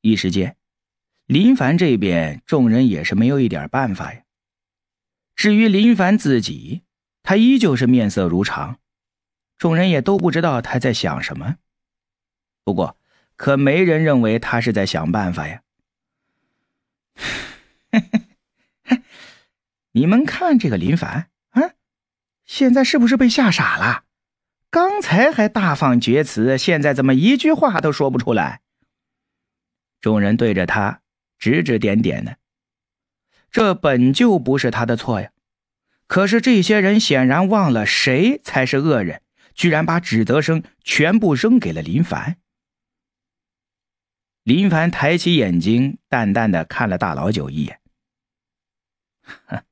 一时间，林凡这边众人也是没有一点办法呀。至于林凡自己，他依旧是面色如常，众人也都不知道他在想什么。不过，可没人认为他是在想办法呀。你们看这个林凡啊，现在是不是被吓傻了？刚才还大放厥词，现在怎么一句话都说不出来？众人对着他指指点点的，这本就不是他的错呀。可是这些人显然忘了谁才是恶人，居然把指责声全部扔给了林凡。林凡抬起眼睛，淡淡的看了大老九一眼。哼，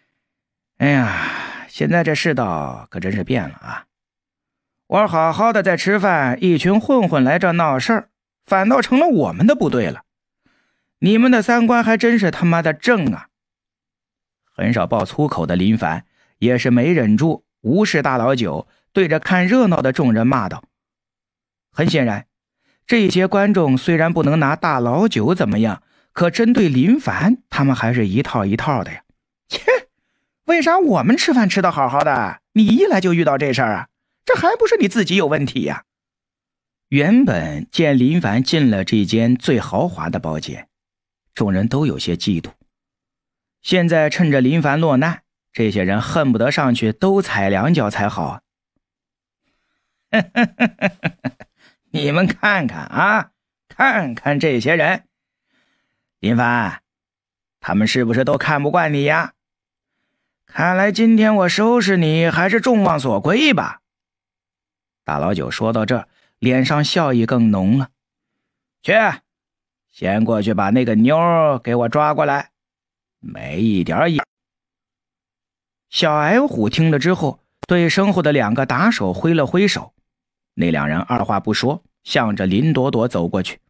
哎呀，现在这世道可真是变了啊！我好好的在吃饭，一群混混来这闹事儿。反倒成了我们的不对了，你们的三观还真是他妈的正啊！很少爆粗口的林凡也是没忍住，无视大老九，对着看热闹的众人骂道：“很显然，这些观众虽然不能拿大老九怎么样，可针对林凡，他们还是一套一套的呀！切，为啥我们吃饭吃的好好的，你一来就遇到这事儿啊？这还不是你自己有问题呀？”原本见林凡进了这间最豪华的包间，众人都有些嫉妒。现在趁着林凡落难，这些人恨不得上去都踩两脚才好。你们看看啊，看看这些人，林凡，他们是不是都看不惯你呀？看来今天我收拾你，还是众望所归吧。大老九说到这。脸上笑意更浓了，去，先过去把那个妞给我抓过来，没一点眼。小矮虎听了之后，对身后的两个打手挥了挥手，那两人二话不说，向着林朵朵走过去。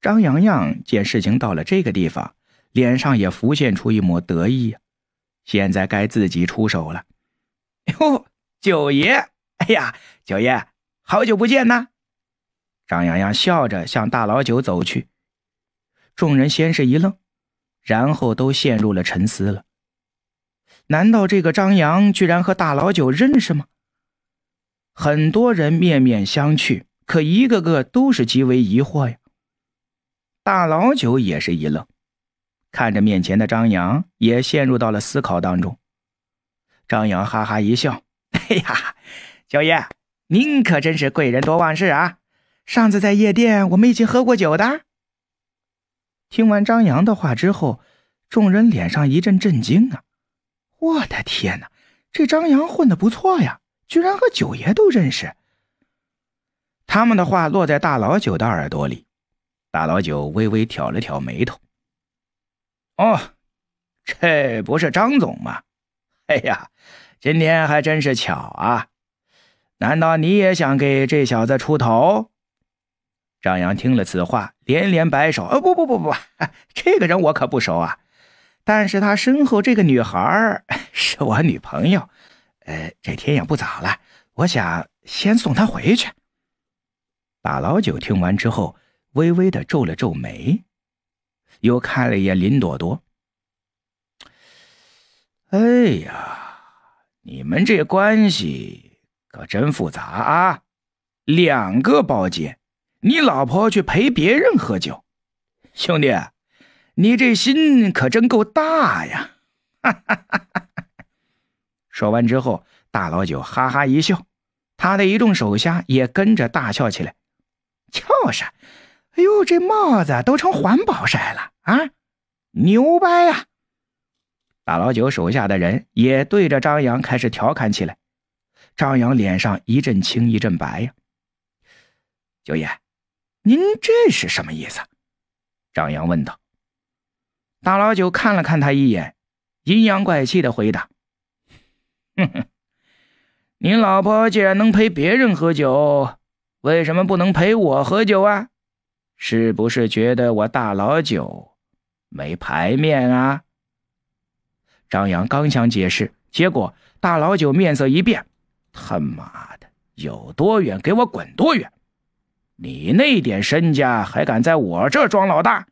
张洋洋见事情到了这个地方，脸上也浮现出一抹得意啊，现在该自己出手了。哟，九爷，哎呀，九爷。好久不见呐！张扬笑着向大老九走去，众人先是一愣，然后都陷入了沉思了。难道这个张扬居然和大老九认识吗？很多人面面相觑，可一个个都是极为疑惑呀。大老九也是一愣，看着面前的张扬，也陷入到了思考当中。张扬哈哈一笑：“哎呀，小爷。”您可真是贵人多忘事啊！上次在夜店，我们一起喝过酒的。听完张扬的话之后，众人脸上一阵震惊啊！我的天哪，这张扬混的不错呀，居然和九爷都认识。他们的话落在大老九的耳朵里，大老九微微挑了挑眉头。哦，这不是张总吗？哎呀，今天还真是巧啊！难道你也想给这小子出头？张扬听了此话，连连摆手：“哦，不不不不，这个人我可不熟啊。但是他身后这个女孩是我女朋友。呃，这天也不早了，我想先送她回去。”把老九听完之后，微微的皱了皱眉，又看了一眼林朵朵：“哎呀，你们这关系……”可真复杂啊！两个包间，你老婆去陪别人喝酒，兄弟，你这心可真够大呀！哈哈哈哈哈！说完之后，大老九哈哈一笑，他的一众手下也跟着大笑起来。就是，哎呦，这帽子都成环保晒了啊！牛掰呀！大老九手下的人也对着张扬开始调侃起来。张扬脸上一阵青一阵白呀，九爷，您这是什么意思？张扬问道。大老九看了看他一眼，阴阳怪气的回答：“哼哼，您老婆既然能陪别人喝酒，为什么不能陪我喝酒啊？是不是觉得我大老九没牌面啊？”张扬刚想解释，结果大老九面色一变。他妈的，有多远给我滚多远！你那点身家还敢在我这装老大？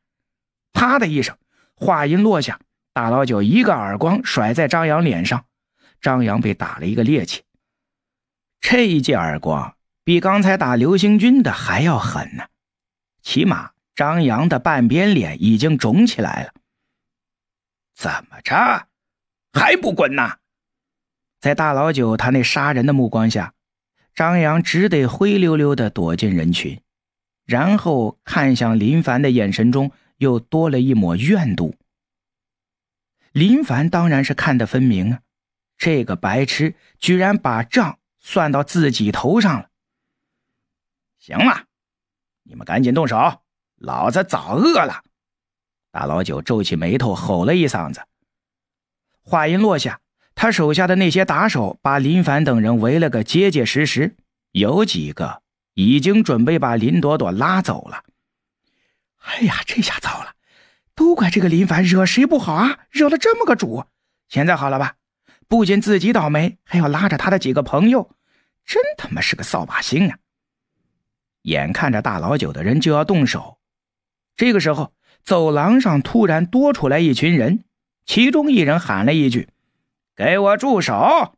啪的一声，话音落下，大老九一个耳光甩在张扬脸上，张扬被打了一个趔趄。这一记耳光比刚才打刘兴军的还要狠呢，起码张扬的半边脸已经肿起来了。怎么着，还不滚呢？在大老九他那杀人的目光下，张扬只得灰溜溜的躲进人群，然后看向林凡的眼神中又多了一抹怨毒。林凡当然是看得分明啊，这个白痴居然把账算到自己头上了。行了，你们赶紧动手，老子早饿了。大老九皱起眉头，吼了一嗓子。话音落下。他手下的那些打手把林凡等人围了个结结实实，有几个已经准备把林朵朵拉走了。哎呀，这下糟了！都怪这个林凡，惹谁不好啊，惹了这么个主。现在好了吧，不仅自己倒霉，还要拉着他的几个朋友。真他妈是个扫把星啊！眼看着大老九的人就要动手，这个时候走廊上突然多出来一群人，其中一人喊了一句。给我住手！